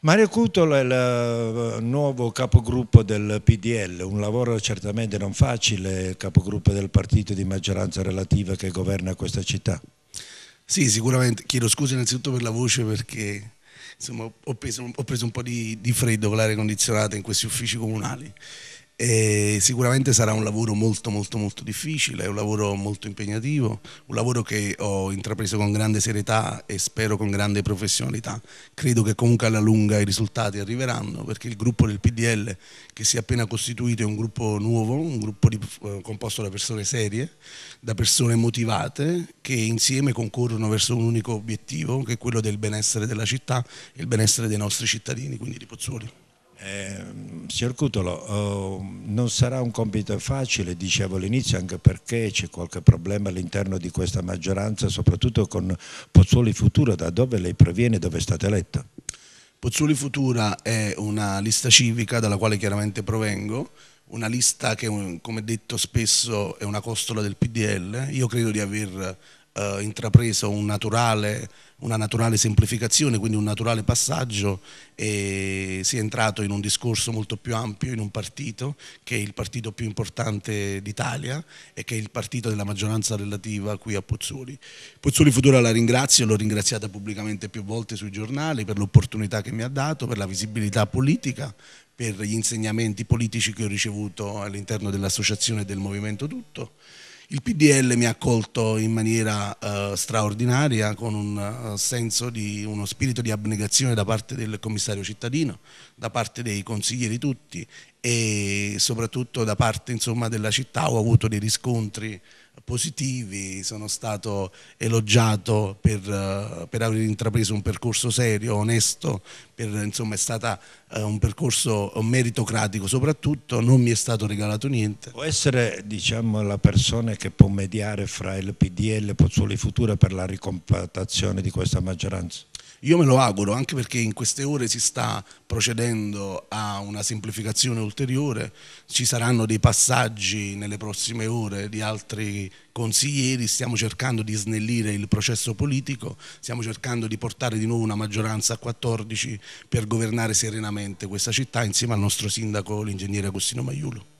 Mario Cutolo è il eh, nuovo capogruppo del PDL, un lavoro certamente non facile, capogruppo del partito di maggioranza relativa che governa questa città. Sì, sicuramente. Chiedo scusa innanzitutto per la voce perché insomma, ho, preso, ho, preso, un po' di, di freddo con l'aria condizionata in questi uffici comunali. E sicuramente sarà un lavoro molto molto molto difficile, un lavoro molto impegnativo, un lavoro che ho intrapreso con grande serietà e spero con grande professionalità. Credo che comunque alla lunga i risultati arriveranno perché il gruppo del PDL che si è appena costituito è un gruppo nuovo, un gruppo di, eh, composto da persone serie, da persone motivate che insieme concorrono verso un unico obiettivo che è quello del benessere della città e il benessere dei nostri cittadini, quindi di Pozzuoli. Eh, signor Cutolo, oh, non sarà un compito facile, dicevo all'inizio, anche perché c'è qualche problema all'interno di questa maggioranza, soprattutto con Pozzuoli Futura, da dove lei proviene, dove è stata eletta? Pozzuoli Futura è una lista civica dalla quale chiaramente provengo, una lista che come detto spesso è una costola del PDL, io credo di aver eh, intrapreso un naturale, una naturale semplificazione, quindi un naturale passaggio e si è entrato in un discorso molto più ampio in un partito che è il partito più importante d'Italia e che è il partito della maggioranza relativa qui a Pozzoli. Pozzoli Futura la ringrazio, l'ho ringraziata pubblicamente più volte sui giornali per l'opportunità che mi ha dato, per la visibilità politica, per gli insegnamenti politici che ho ricevuto all'interno dell'associazione del Movimento Tutto. Il PDL mi ha accolto in maniera uh, straordinaria con un uh, senso di uno spirito di abnegazione da parte del commissario cittadino, da parte dei consiglieri tutti e soprattutto da parte insomma, della città ho avuto dei riscontri positivi, sono stato elogiato per, eh, per aver intrapreso un percorso serio, onesto, per, insomma è stato eh, un percorso meritocratico soprattutto, non mi è stato regalato niente. Può essere diciamo, la persona che può mediare fra il PDL e le Pozzoli Future per la ricompattazione di questa maggioranza? Io me lo auguro, anche perché in queste ore si sta procedendo a una semplificazione ulteriore, ci saranno dei passaggi nelle prossime ore di altri consiglieri, stiamo cercando di snellire il processo politico, stiamo cercando di portare di nuovo una maggioranza a 14 per governare serenamente questa città insieme al nostro sindaco, l'ingegnere Agostino Maiulo.